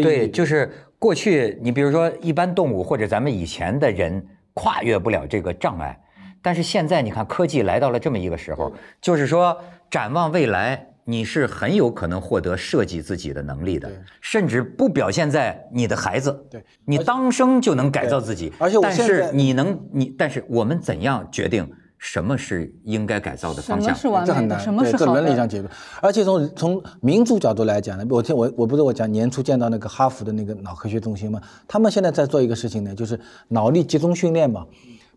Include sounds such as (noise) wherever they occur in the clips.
对，就是过去，你比如说一般动物或者咱们以前的人，跨越不了这个障碍。但是现在，你看科技来到了这么一个时候，就是说展望未来，你是很有可能获得设计自己的能力的，甚至不表现在你的孩子，对你当生就能改造自己。而且，但是你能，你但是我们怎样决定？什么是应该改造的方向？这很难，对，从伦理上解决，而且从从民族角度来讲呢，我听我我不是我讲年初见到那个哈佛的那个脑科学中心嘛，他们现在在做一个事情呢，就是脑力集中训练嘛。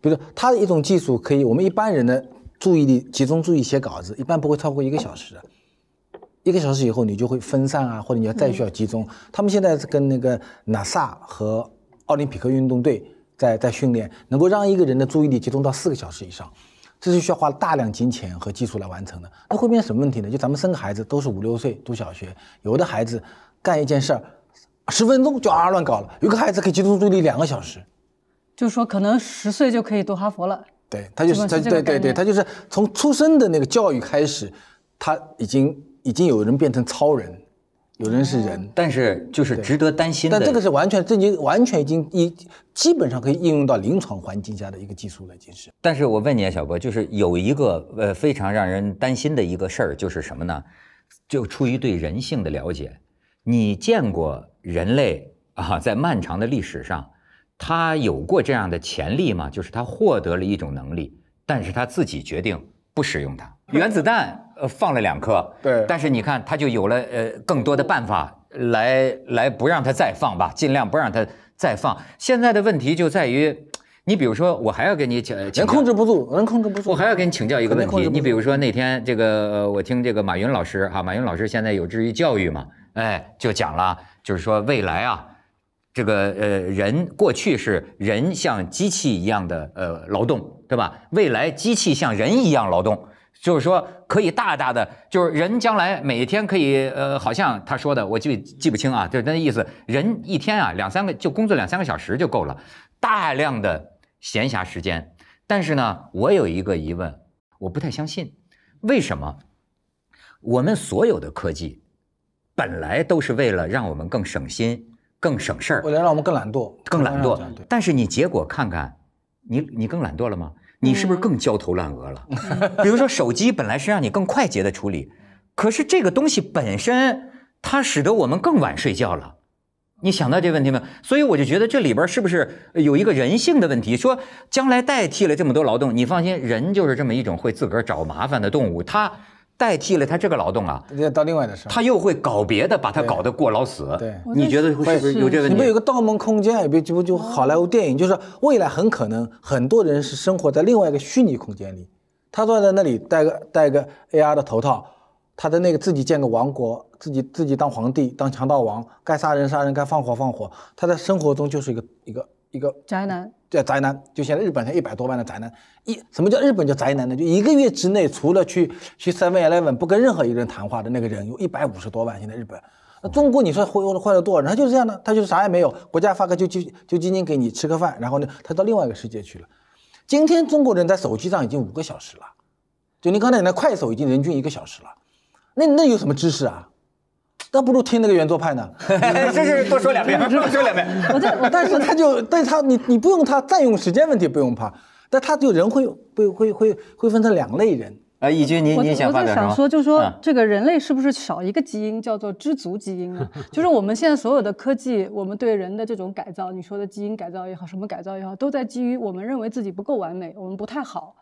比如说他的一种技术可以，我们一般人的注意力集中注意写稿子，一般不会超过一个小时。一个小时以后你就会分散啊，或者你要再需要集中。他们现在是跟那个 NASA 和奥林匹克运动队在在训练，能够让一个人的注意力集中到四个小时以上。这就需要花大量金钱和技术来完成的。那会变成什么问题呢？就咱们生个孩子都是五六岁读小学，有的孩子干一件事儿十分钟就啊乱搞了，有个孩子可以集中注意力两个小时，就说可能十岁就可以读哈佛了。对，他就他对对对，他就是从出生的那个教育开始，他已经已经有人变成超人。有人是人，但是就是值得担心。但这个是完全已经完全已经一基本上可以应用到临床环境下的一个技术了，经是。但是我问你啊，小波，就是有一个呃非常让人担心的一个事儿，就是什么呢？就出于对人性的了解，你见过人类啊 (laughs) 在漫长的历史上，他有过这样的潜力吗？就是他获得了一种能力，但是他自己决定不使用它。原子弹。呃，放了两颗，对，但是你看，他就有了呃更多的办法来来不让他再放吧，尽量不让他再放。现在的问题就在于，你比如说，我还要跟你讲，人控制不住，能控制不住。我还要跟你请教一个问题，你比如说那天这个我听这个马云老师哈，马云老师现在有志于教育嘛，哎，就讲了，就是说未来啊，这个呃人过去是人像机器一样的呃劳动，对吧？未来机器像人一样劳动。就是说，可以大大的，就是人将来每天可以，呃，好像他说的，我记记不清啊，就是那意思，人一天啊两三个就工作两三个小时就够了，大量的闲暇时间。但是呢，我有一个疑问，我不太相信，为什么我们所有的科技本来都是为了让我们更省心、更省事儿，为了让我们更懒惰、更懒惰。但是你结果看看，你你更懒惰了吗？你是不是更焦头烂额了？比如说手机本来是让你更快捷的处理，可是这个东西本身它使得我们更晚睡觉了。你想到这问题没有？所以我就觉得这里边是不是有一个人性的问题？说将来代替了这么多劳动，你放心，人就是这么一种会自个儿找麻烦的动物，他。代替了他这个劳动啊，那到另外的事候，他又会搞别的，把他搞得过劳死。对，你觉得是不是有这个你们有个盗梦空间，有不？就好莱坞电影就是未来很可能很多人是生活在另外一个虚拟空间里，他坐在那里戴个戴个 AR 的头套，他的那个自己建个王国，自己自己当皇帝，当强盗王，该杀人杀人，该放火放火。他在生活中就是一个一个。一个宅男，叫宅男，就现在日本才一百多万的宅男，一什么叫日本叫宅男呢？就一个月之内，除了去去 Seven Eleven 不跟任何一个人谈话的那个人，有一百五十多万。现在日本，那中国你说会坏了多少人？他就是这样的，他就是啥也没有，国家发个就就就仅仅给你吃个饭，然后呢，他到另外一个世界去了。今天中国人在手机上已经五个小时了，就你刚才那快手已经人均一个小时了，那那有什么知识啊？那不如听那个原作派呢？(laughs) 就是多说两遍，(laughs) 多说两遍。我就但是他就，但是他你你不用他占用时间问题不用怕，但他就人会会会会会分成两类人。哎，易军，你我在想说就是说，这个人类是不是少一个基因叫做知足基因啊？(laughs) 就是我们现在所有的科技，我们对人的这种改造，你说的基因改造也好，什么改造也好，都在基于我们认为自己不够完美，我们不太好。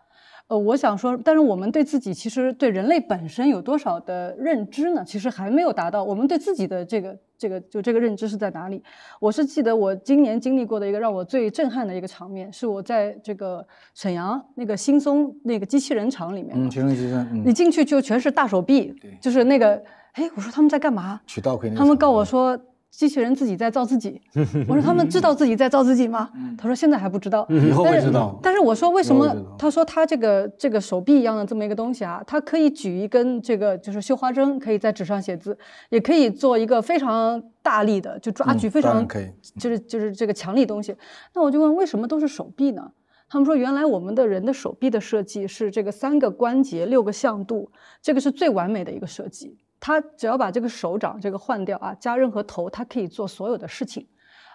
呃，我想说，但是我们对自己其实对人类本身有多少的认知呢？其实还没有达到。我们对自己的这个这个就这个认知是在哪里？我是记得我今年经历过的一个让我最震撼的一个场面，是我在这个沈阳那个新松那个机器人厂里面，嗯，集机器人。你进去就全是大手臂，对，就是那个，哎，我说他们在干嘛？渠道可以，他们告我说。机器人自己在造自己，我说他们知道自己在造自己吗？他说现在还不知道，以后会知道。但是我说为什么？他说他这个这个手臂一样的这么一个东西啊，他可以举一根这个就是绣花针，可以在纸上写字，也可以做一个非常大力的就抓举非常可以，就是就是这个强力东西。那我就问为什么都是手臂呢？他们说原来我们的人的手臂的设计是这个三个关节六个向度，这个是最完美的一个设计。他只要把这个手掌这个换掉啊，加任何头，他可以做所有的事情。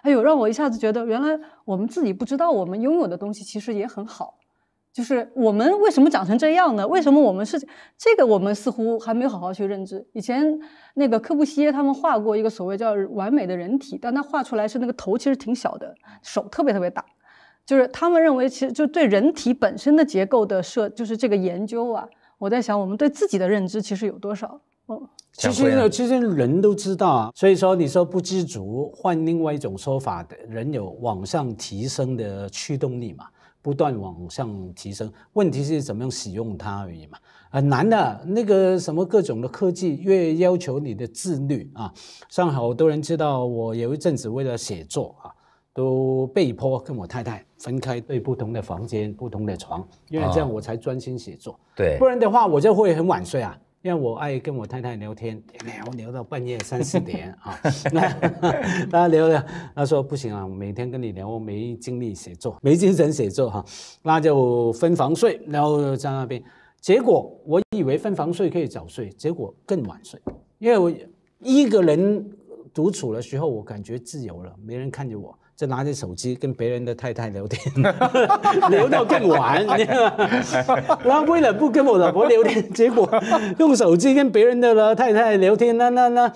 哎呦，让我一下子觉得，原来我们自己不知道我们拥有的东西其实也很好。就是我们为什么长成这样呢？为什么我们是这个？我们似乎还没有好好去认知。以前那个柯布西耶他们画过一个所谓叫“完美”的人体，但他画出来是那个头其实挺小的，手特别特别大。就是他们认为，其实就对人体本身的结构的设，就是这个研究啊，我在想，我们对自己的认知其实有多少？哦。其实呢，其实人都知道啊，所以说你说不知足，换另外一种说法，的，人有往上提升的驱动力嘛，不断往上提升。问题是怎么样使用它而已嘛，很难的。那个什么各种的科技越要求你的自律啊，像好多人知道，我有一阵子为了写作啊，都被迫跟我太太分开，对不同的房间、不同的床，因为这样我才专心写作。对，不然的话我就会很晚睡啊。因为我爱跟我太太聊天，聊聊到半夜三四点啊。(laughs) 那聊聊，他说不行啊，每天跟你聊，我没精力写作，没精神写作哈。那就分房睡，然后在那边。结果我以为分房睡可以早睡，结果更晚睡。因为我一个人独处的时候，我感觉自由了，没人看着我。就拿着手机跟别人的太太聊天，(laughs) 聊到更晚，你知道吗？为了不跟我老婆聊天，结果用手机跟别人的了太太聊天，那那那，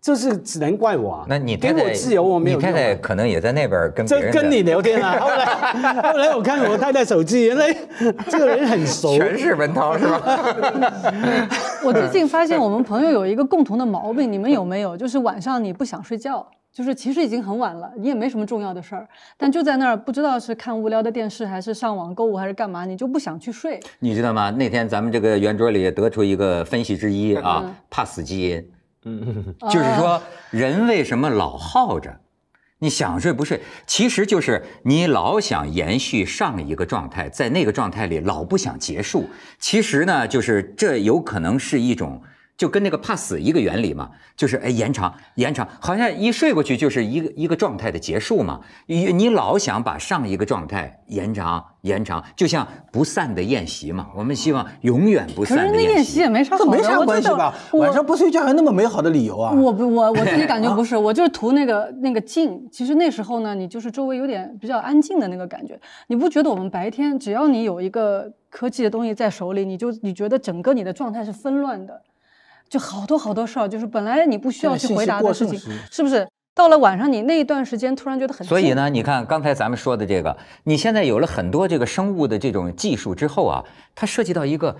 就是只能怪我。那你太太给我自由，我没有。你太太可能也在那边跟这跟你聊天啊。(laughs) 后来，后来我看我太太手机，原来这个人很熟。全是文涛是吧？(laughs) 我最近发现我们朋友有一个共同的毛病，你们有没有？就是晚上你不想睡觉。就是其实已经很晚了，你也没什么重要的事儿，但就在那儿不知道是看无聊的电视还是上网购物还是干嘛，你就不想去睡。你知道吗？那天咱们这个圆桌里得出一个分析之一啊，怕死基因。嗯嗯，就是说人为什么老耗着？你想睡不睡？其实就是你老想延续上一个状态，在那个状态里老不想结束。其实呢，就是这有可能是一种。就跟那个怕死一个原理嘛，就是哎，延长延长，好像一睡过去就是一个一个状态的结束嘛。你你老想把上一个状态延长延长，就像不散的宴席嘛。我们希望永远不散的宴席也没啥，这没啥关系吧？晚上不睡觉还有那么美好的理由啊？我不，我我自己感觉 (laughs) 不是，我就是图那个那个静。其实那时候呢，你就是周围有点比较安静的那个感觉。你不觉得我们白天只要你有一个科技的东西在手里，你就你觉得整个你的状态是纷乱的。就好多好多事儿，就是本来你不需要去回答的事情，是不是？到了晚上，你那一段时间突然觉得很。所以呢，你看刚才咱们说的这个，你现在有了很多这个生物的这种技术之后啊，它涉及到一个，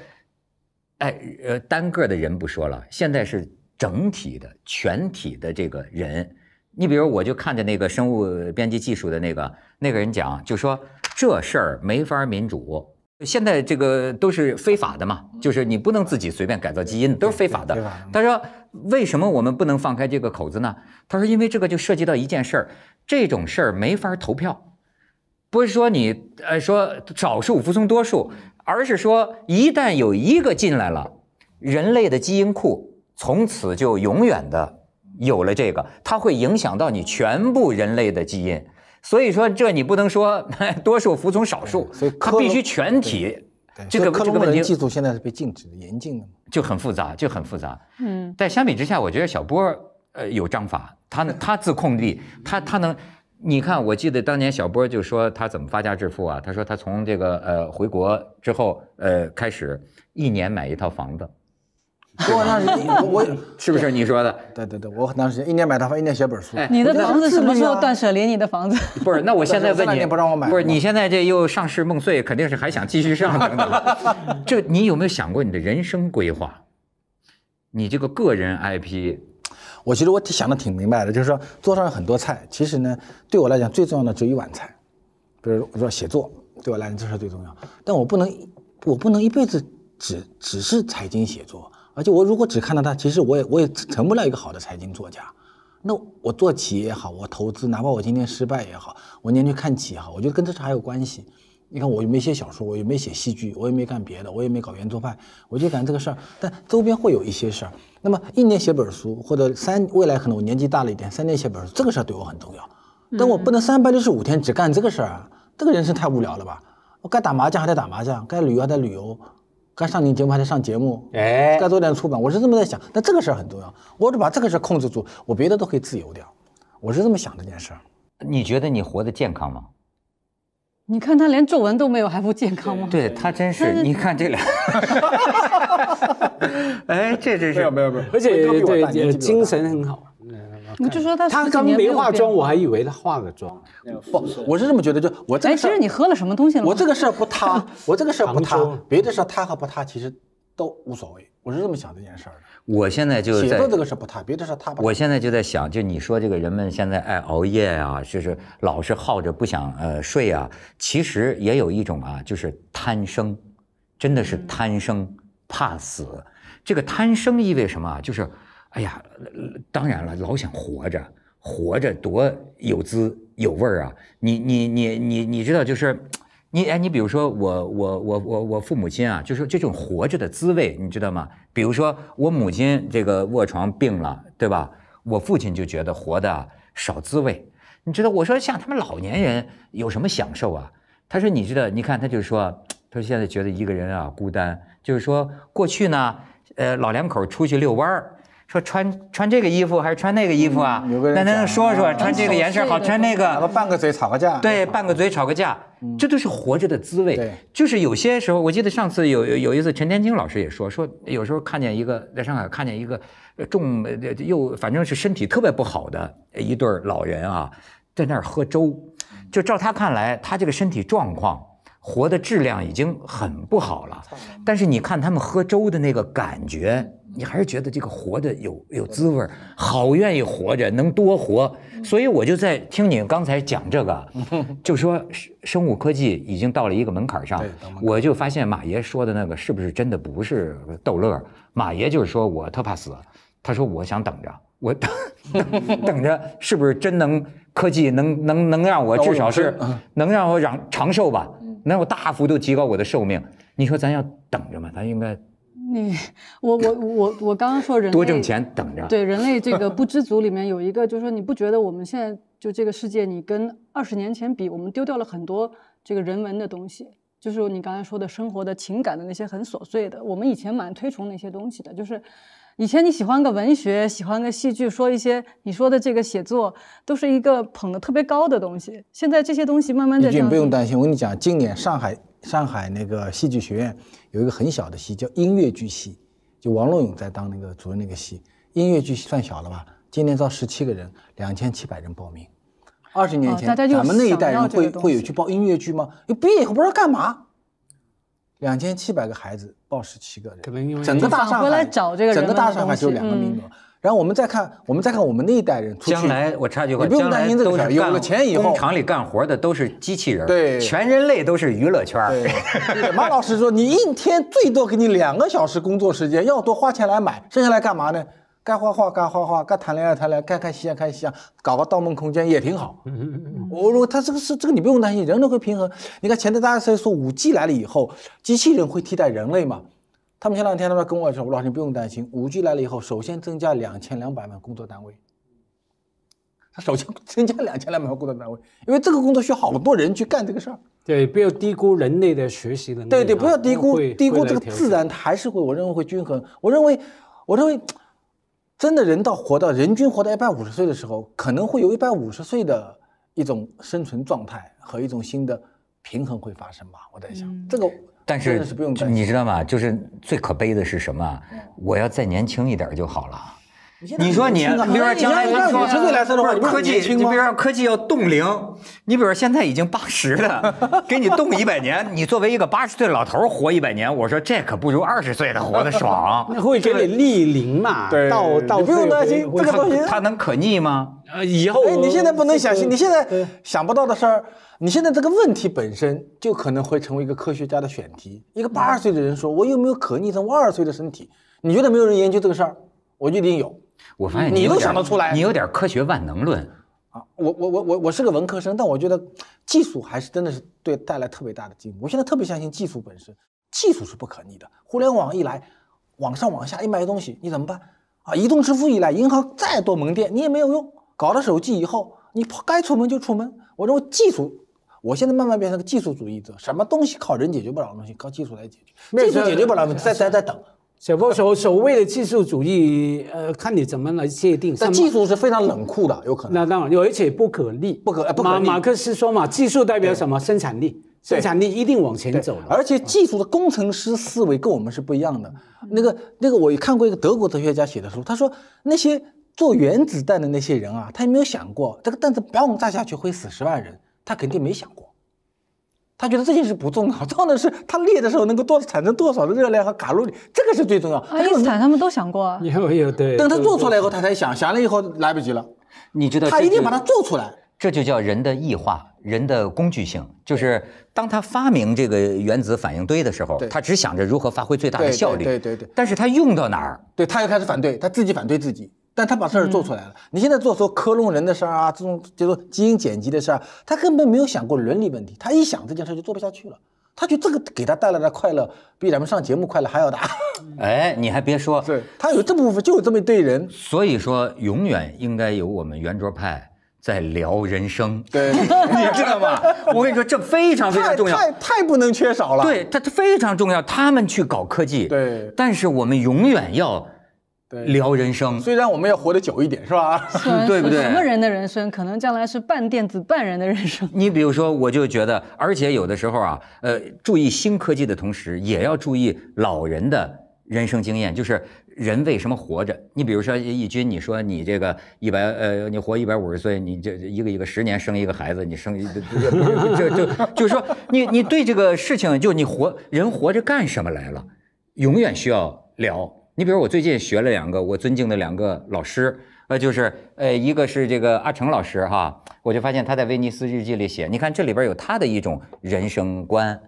哎呃，单个的人不说了，现在是整体的、全体的这个人。你比如，我就看着那个生物编辑技术的那个那个人讲，就说这事儿没法民主。现在这个都是非法的嘛，就是你不能自己随便改造基因，都是非法的。他说为什么我们不能放开这个口子呢？他说因为这个就涉及到一件事儿，这种事儿没法投票，不是说你呃说少数服从多数，而是说一旦有一个进来了，人类的基因库从此就永远的有了这个，它会影响到你全部人类的基因。所以说，这你不能说多数服从少数，他必须全体。这个这个问题，技术现在是被禁止的，严禁的嘛。就很复杂，就很复杂。嗯，但相比之下，我觉得小波呃有章法，他呢，(laughs) 他自控力，他他能。你看，我记得当年小波就说他怎么发家致富啊？他说他从这个呃回国之后呃开始，一年买一套房子。我 (laughs) 那时 (laughs) 我，是不是你说的？对对对，我很长时间一年买套房，一年写本书。哎，你的房子什么时候断舍离？你的房子不是？那我现在 (laughs) 问你，不让我买，不是？你现在这又上市梦碎，肯定是还想继续上。就你有没有想过你的人生规划？你这个个人 IP，我其实我想的挺明白的，就是说桌上有很多菜，其实呢，对我来讲最重要的只一碗菜，比如说写作，对我来讲这是最重要。但我不能，我不能一辈子只只是财经写作。而且我如果只看到他，其实我也我也成不了一个好的财经作家。那我做企业也好，我投资，哪怕我今天失败也好，我年去看业也好，我觉得跟这事还有关系。你看，我又没写小说，我也没写戏剧，我也没干别的，我也没搞原作派，我就干这个事儿。但周边会有一些事儿。那么一年写本书，或者三未来可能我年纪大了一点，三年写本书，这个事儿对我很重要。但我不能三百六十五天只干这个事儿啊，这个人生太无聊了吧？我该打麻将还得打麻将，该旅游还得旅游。该上你节目还得上节目，哎，该做点出版，我是这么在想。但这个事儿很重要，我得把这个事儿控制住，我别的都可以自由点我是这么想这件事儿。你觉得你活得健康吗？你看他连皱纹都没有，还不健康吗？对他真是，你看这俩，(laughs) (laughs) 哎，这真是没有没有没有，而且对精神很好。我就说他他刚没化妆，我还以为他化个妆。不，我是这么觉得，就我这个事儿。哎，其实你喝了什么东西了？我这个事儿不塌，(laughs) 我这个事儿不塌。别的事儿塌和不塌其实都无所谓，我是这么想这件事儿的。我现在就写作这个事不塌，别的事塌不。我现在就在想，就你说这个人们现在爱熬夜啊，就是老是耗着不想呃睡啊，其实也有一种啊，就是贪生，真的是贪生怕死。这个贪生意味什么啊？就是。哎呀，当然了，老想活着，活着多有滋有味儿啊！你你你你你知道就是，你哎你比如说我我我我我父母亲啊，就是这种活着的滋味，你知道吗？比如说我母亲这个卧床病了，对吧？我父亲就觉得活的少滋味，你知道？我说像他们老年人有什么享受啊？他说你知道，你看他就说，他说现在觉得一个人啊孤单，就是说过去呢，呃老两口出去遛弯儿。说穿穿这个衣服还是穿那个衣服啊？那能说说穿这个颜色好，穿那个？拌个嘴，吵个架。对，拌个嘴，吵个架，这都是活着的滋味。就是有些时候，我记得上次有有一次，陈天青老师也说，说有时候看见一个在上海看见一个重又反正是身体特别不好的一对老人啊，在那儿喝粥。就照他看来，他这个身体状况，活的质量已经很不好了。但是你看他们喝粥的那个感觉。你还是觉得这个活的有有滋味好愿意活着，能多活。所以我就在听你刚才讲这个，(laughs) 就说生物科技已经到了一个门槛上。我就发现马爷说的那个是不是真的不是逗乐马爷就是说我特怕死，他说我想等着，我等 (laughs) 等着，是不是真能科技能能能让我至少是能让我长长寿吧？能让我大幅度提高我的寿命？你说咱要等着吗？咱应该。你我我我我刚刚说人多挣钱等着对人类这个不知足里面有一个就是说你不觉得我们现在就这个世界你跟二十年前比我们丢掉了很多这个人文的东西，就是你刚才说的生活的情感的那些很琐碎的，我们以前蛮推崇那些东西的，就是。以前你喜欢个文学，喜欢个戏剧，说一些你说的这个写作，都是一个捧得特别高的东西。现在这些东西慢慢的，你不用担心，我跟你讲，今年上海上海那个戏剧学院有一个很小的戏叫音乐剧系，就王洛勇在当那个主任那个戏，音乐剧算小了吧？今年招十七个人，两千七百人报名。二十年前，咱们那一代人会会有去报音乐剧吗？又毕业后不知道干嘛。两千七百个孩子报十七个人，整个大上海找这个，整个大上海就两个名额。然后我们再看，我们再看我们那一代人出去，将来我插句话，你不用担心这个，有了钱以后，工厂里干活的都是机器人，对，全人类都是娱乐圈。(laughs) 马老师说，你一天最多给你两个小时工作时间，要多花钱来买，剩下来干嘛呢？该画画，该画画；该谈恋爱，谈恋爱；该看戏啊看戏啊，搞个《盗梦空间》也挺好。我如果他这个是这个，你不用担心，人都会平衡。你看前段大家在说五 G 来了以后，机器人会替代人类嘛？他们前两天他们跟我说：“老师你不用担心，五 G 来了以后，首先增加两千两百万工作单位。”他首先增加两千两百万工作单位，因为这个工作需要好多人去干这个事儿。对，不要低估人类的学习能力。对对，不要低估低估这个自然，还是会，我认为会均衡。我认为，我认为。真的人到活到人均活到一百五十岁的时候，可能会有一百五十岁的一种生存状态和一种新的平衡会发生吧？我在想这个，但是你知道吗？就是最可悲的是什么？我要再年轻一点就好了。你说你，你比如说将来说，纯粹来说的话，科技，你比如说科技要冻龄，你比如说现在已经八十了，给你冻一百年，你作为一个八十岁的老头活一百年，我说这可不如二十岁的活得爽。(laughs) 那会给你逆龄嘛？对，你不用担心这个东西。它能可逆吗？呃，以后哎，你现在不能想，你现在想不到的事儿，你现在这个问题本身就可能会成为一个科学家的选题。一个八十岁的人说：“我有没有可逆成我二十岁的身体？”你觉得没有人研究这个事儿？我就一定有。我发现你都想得出来，你有点科学万能论。啊，我我我我我是个文科生，但我觉得技术还是真的是对带来特别大的进步。我现在特别相信技术本身，技术是不可逆的。互联网一来，网上往下一卖东西，你怎么办？啊，移动支付一来，银行再多门店你也没有用。搞了手机以后，你该出门就出门。我认为技术，我现在慢慢变成个技术主义者，什么东西靠人解决不了的东西靠技术来解决，技术解决不了问题，再再再等。小波，所所谓的技术主义，呃，看你怎么来界定。但技术是非常冷酷的，有可能。那当然，有，而且不可逆，不可不可马马克思说嘛，技术代表什么？生产力，生产力一定往前走。而且技术的工程师思维跟我们是不一样的。那个那个，我看过一个德国哲学家写的书，他说那些做原子弹的那些人啊，他有没有想过这个弹子把我们炸下去会死十万人？他肯定没想过。他觉得这件事不重要，重要的是他裂的时候能够多产生多少的热量和卡路里，这个是最重要。爱因斯坦他们都想过，啊，有有对。等他做出来以后，他才想想了以后来不及了。你知道，他一定把它做出来。这就叫人的异化，人的工具性，就是当他发明这个原子反应堆的时候，他只想着如何发挥最大的效率。对对对。但是他用到哪儿？对，他又开始反对，他自己反对自己。但他把事儿做出来了。你现在做说克隆人的事儿啊，这种就说基因剪辑的事儿，他根本没有想过伦理问题。他一想这件事儿就做不下去了。他觉得这个给他带来的快乐比咱们上节目快乐还要大。(laughs) 哎，你还别说，对他有这部分就有这么一堆人。所以说，永远应该有我们圆桌派在聊人生。对，(laughs) 你知道吗？我跟你说，这非常非常重要，太不能缺少了。对他，他非常重要。他们去搞科技，对，但是我们永远要。聊人生，虽然我们要活得久一点，是吧？(laughs) 对不对？什么人的人生，可能将来是半电子半人的人生。你比如说，我就觉得，而且有的时候啊，呃，注意新科技的同时，也要注意老人的人生经验。就是人为什么活着？你比如说，易军，你说你这个一百，呃，你活一百五十岁，你这一个一个十年生一个孩子，你生，这就就是说，你你对这个事情，就你活人活着干什么来了？永远需要聊。你比如我最近学了两个我尊敬的两个老师，呃，就是呃，一个是这个阿成老师哈，我就发现他在《威尼斯日记》里写，你看这里边有他的一种人生观，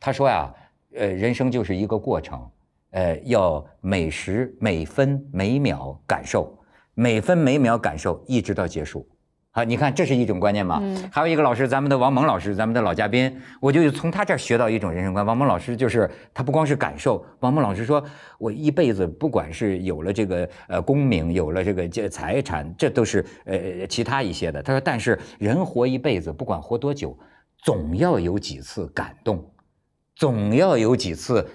他说呀，呃，人生就是一个过程，呃，要每时每分每秒感受，每分每秒感受，一直到结束。啊，你看，这是一种观念嘛。还有一个老师，咱们的王蒙老师，咱们的老嘉宾，我就从他这儿学到一种人生观。王蒙老师就是，他不光是感受。王蒙老师说，我一辈子不管是有了这个呃功名，有了这个这财产，这都是呃其他一些的。他说，但是人活一辈子，不管活多久，总要有几次感动，总要有几次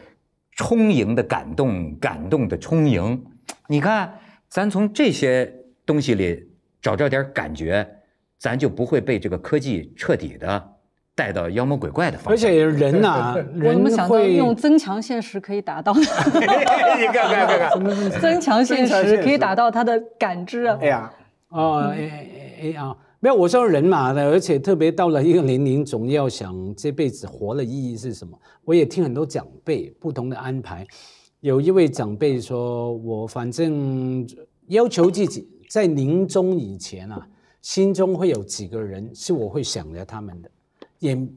充盈的感动，感动的充盈。你看，咱从这些东西里。找着点感觉，咱就不会被这个科技彻底的带到妖魔鬼怪的方向。而且人呐，人会用增强现实可以达到。别别别！(laughs) 增强现实可以达到他的感知啊。a 哦没有，我说人嘛的，而且特别到了一个年龄，总要想这辈子活的意义是什么。我也听很多长辈不同的安排，有一位长辈说我反正要求自己。在临终以前啊，心中会有几个人是我会想着他们的，也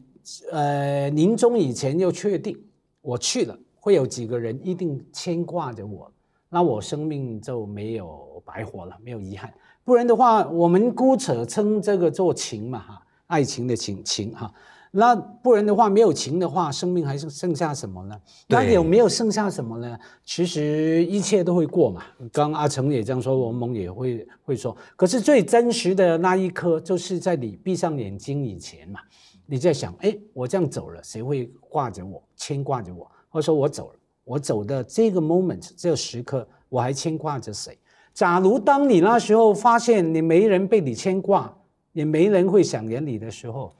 呃，临终以前要确定我去了，会有几个人一定牵挂着我，那我生命就没有白活了，没有遗憾。不然的话，我们姑扯称这个做情嘛哈，爱情的情情哈。那不然的话，没有情的话，生命还剩剩下什么呢？那有没有剩下什么呢？其实一切都会过嘛。刚阿成也这样说，王蒙也会会说。可是最真实的那一刻，就是在你闭上眼睛以前嘛，你在想：哎，我这样走了，谁会挂着我，牵挂着我？或者说，我走了，我走的这个 moment 这时刻，我还牵挂着谁？假如当你那时候发现你没人被你牵挂，也没人会想念你的时候。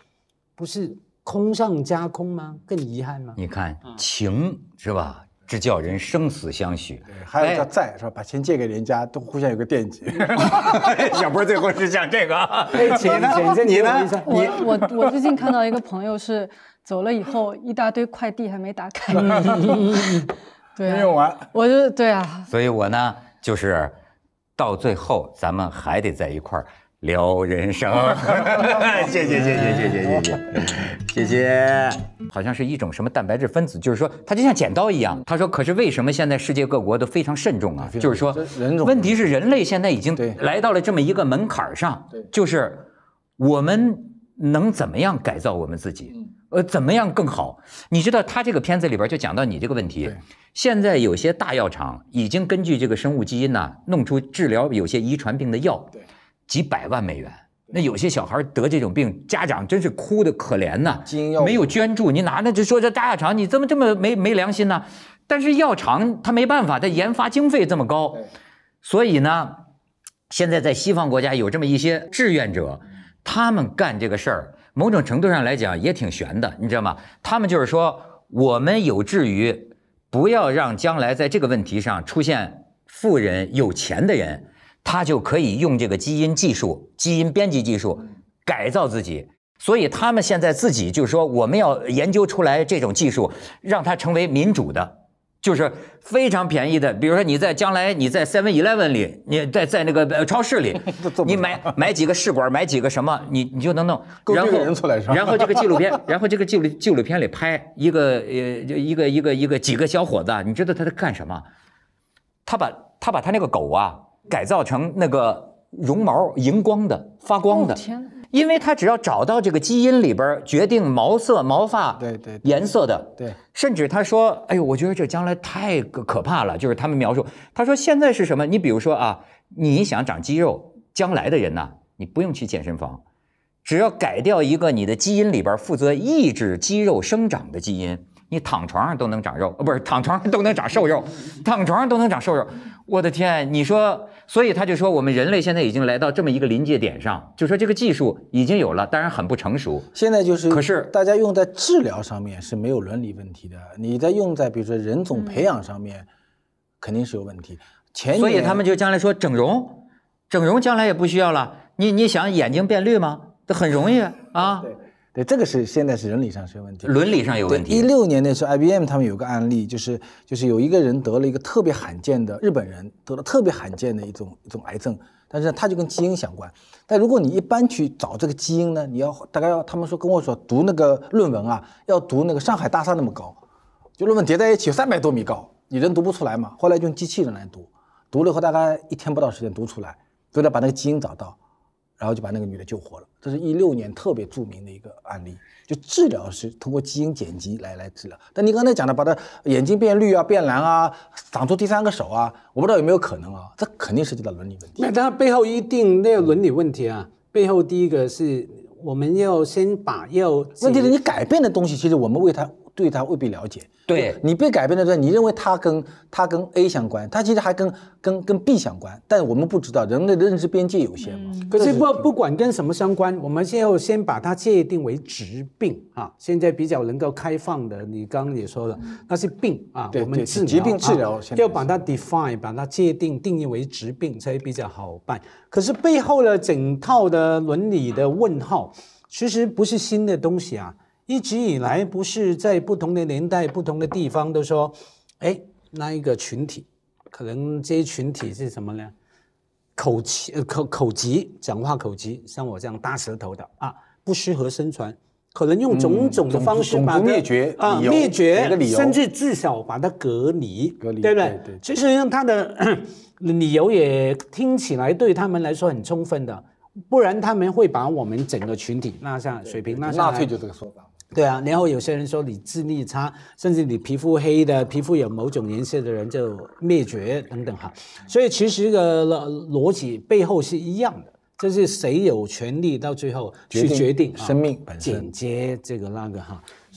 不是空上加空吗？更遗憾吗？你看情是吧？这叫人生死相许。还有叫在是吧？把钱借给人家，都互相有个惦记。小 (laughs) 波最后是讲这个。哎，情你呢？我我我最近看到一个朋友是走了以后，一大堆快递还没打开。(laughs) 对，没用完。我就对啊。所以我呢，就是到最后，咱们还得在一块儿。聊人生，(laughs) 谢谢谢谢谢谢谢谢谢谢，好像是一种什么蛋白质分子，就是说它就像剪刀一样。他说：“可是为什么现在世界各国都非常慎重啊？就是说，问题是人类现在已经来到了这么一个门槛上，就是我们能怎么样改造我们自己？呃，怎么样更好？你知道他这个片子里边就讲到你这个问题。现在有些大药厂已经根据这个生物基因呢，弄出治疗有些遗传病的药。对。几百万美元，那有些小孩得这种病，家长真是哭的可怜呐，没有捐助，你拿着就说这大药厂你怎么这么没没良心呢？但是药厂他没办法，他研发经费这么高，所以呢，现在在西方国家有这么一些志愿者，他们干这个事儿，某种程度上来讲也挺悬的，你知道吗？他们就是说我们有志于不要让将来在这个问题上出现富人、有钱的人。他就可以用这个基因技术、基因编辑技术改造自己，所以他们现在自己就是说，我们要研究出来这种技术，让它成为民主的，就是非常便宜的。比如说你在将来你在 Seven Eleven 里，你在在那个超市里，(laughs) 你买买几个试管，买几个什么，你你就能弄。然后人出来然后这个纪录片，(laughs) 然后这个记录纪录片里拍一个呃，一个一个一个几个小伙子，你知道他在干什么？他把他把他那个狗啊。改造成那个绒毛荧光的、发光的，天因为他只要找到这个基因里边决定毛色、毛发颜色的，对，甚至他说：“哎呦，我觉得这将来太可怕了。”就是他们描述，他说现在是什么？你比如说啊，你想长肌肉，将来的人呢，你不用去健身房，只要改掉一个你的基因里边负责抑制肌肉生长的基因。你躺床上都能长肉不是，躺床上都能长瘦肉，躺床上都能长瘦肉。我的天，你说，所以他就说我们人类现在已经来到这么一个临界点上，就说这个技术已经有了，当然很不成熟。现在就是，可是大家用在治疗上面是没有伦理问题的，你在用在比如说人种培养上面，肯定是有问题。前所以他们就将来说整容，整容将来也不需要了。你你想眼睛变绿吗？这很容易啊。对，这个是现在是伦理上是有问题，伦理上有问题。一六年的时候，IBM 他们有个案例，就是就是有一个人得了一个特别罕见的日本人得了特别罕见的一种一种癌症，但是他就跟基因相关。但如果你一般去找这个基因呢，你要大概要他们说跟我说读那个论文啊，要读那个上海大厦那么高，就论文叠在一起三百多米高，你人读不出来嘛。后来用机器人来读，读了以后大概一天不到时间读出来，就得把那个基因找到。然后就把那个女的救活了，这是一六年特别著名的一个案例。就治疗是通过基因剪辑来来治疗，但你刚才讲的，把她眼睛变绿啊、变蓝啊，长出第三个手啊，我不知道有没有可能啊？这肯定涉及到伦理问题。那但背后一定那个伦理问题啊，背后第一个是我们要先把要。问题是，你改变的东西，其实我们为他。对他未必了解。对你被改变的时候，你认为它跟它跟 A 相关，它其实还跟跟跟 B 相关，但我们不知道人类的认知边界有限嘛。可是不不管跟什么相关，我们先要先把它界定为疾病啊。现在比较能够开放的，你刚刚也说了，那是病啊。我对对。疾病治疗要把它 define，把它界定定义为疾病才比较好办。可是背后的整套的伦理的问号，其实不是新的东西啊。一直以来不是在不同的年代、不同的地方都说，哎，那一个群体，可能这些群体是什么呢？口气、口口急，讲话口急，像我这样大舌头的啊，不适合生存，可能用种种的方式把灭绝啊，灭绝，甚至至少把它隔离，隔离，对不对？其实他的 (coughs) 理由也听起来对他们来说很充分的，不然他们会把我们整个群体拉下水平，拉下就这个说法。对啊，然后有些人说你智力差，甚至你皮肤黑的、皮肤有某种颜色的人就灭绝等等哈，所以其实这个逻辑背后是一样的，就是谁有权利到最后去决定生命本身，剪接这个那个哈。